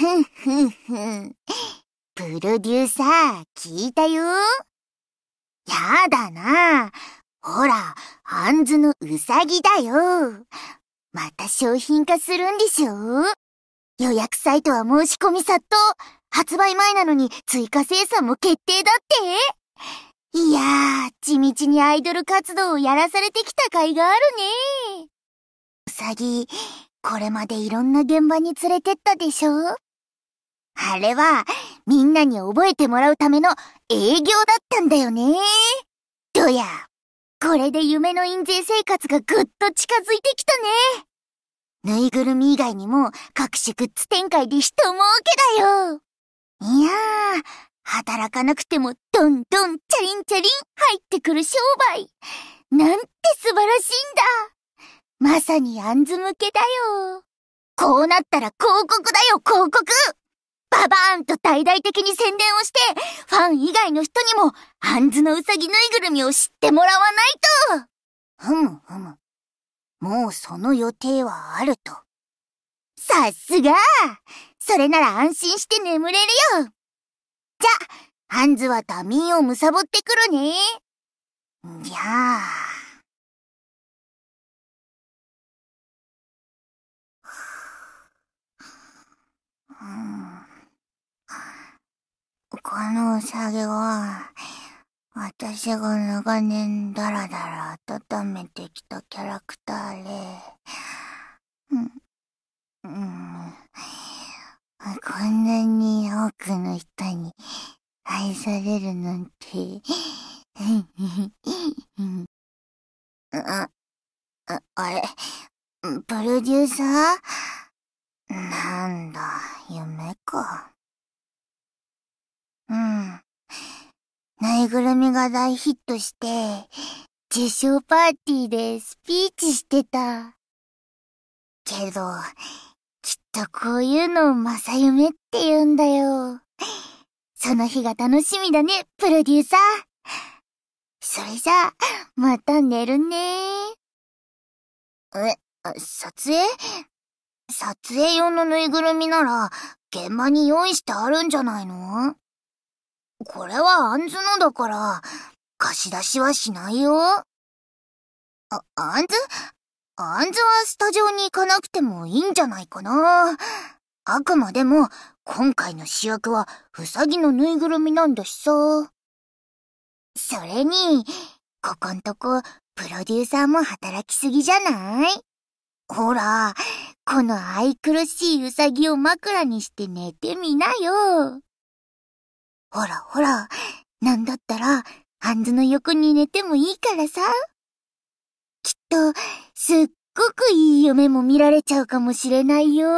ふんふんふん。プロデューサー、聞いたよやだな。ほら、ハンズのウサギだよ。また商品化するんでしょ予約サイトは申し込み殺到。発売前なのに追加生産も決定だっていやー、地道にアイドル活動をやらされてきた甲斐があるね。うさぎ、これまでいろんな現場に連れてったでしょあれは、みんなに覚えてもらうための営業だったんだよね。どや、これで夢の印税生活がぐっと近づいてきたね。ぬいぐるみ以外にも各種グッズ展開で一儲けだよ。いやー、働かなくてもどんどんチャリンチャリン入ってくる商売。なんて素晴らしいんだ。まさにアンズ向けだよ。こうなったら広告だよ、広告大々的に宣伝をして、ファン以外の人にも、アンズのウサギぬいぐるみを知ってもらわないとふむふむ。もうその予定はあると。さすがそれなら安心して眠れるよじゃ、アンズはダミーをむさぼってくるね。じゃあ。う んこのうさぎは、私が長年ダラダラ温めてきたキャラクターで、うん、こんなに多くの人に愛されるなんて、あ、ああれ、プロデューサーなんだ、夢か。ぐるみが大ヒットして、受賞パーティーでスピーチしてた。けど、きっとこういうのを正夢って言うんだよ。その日が楽しみだね、プロデューサー。それじゃあ、また寝るねえ、撮影撮影用のぬいぐるみなら、現場に用意してあるんじゃないのこれはアンズのだから、貸し出しはしないよ。あ、アんずアンズはスタジオに行かなくてもいいんじゃないかな。あくまでも、今回の主役は、うさぎのぬいぐるみなんだしさ。それに、ここんとこ、プロデューサーも働きすぎじゃないほら、この愛くるしいうさぎを枕にして寝てみなよ。ほらほら、なんだったら、ハンズの横に寝てもいいからさ。きっと、すっごくいい夢も見られちゃうかもしれないよ。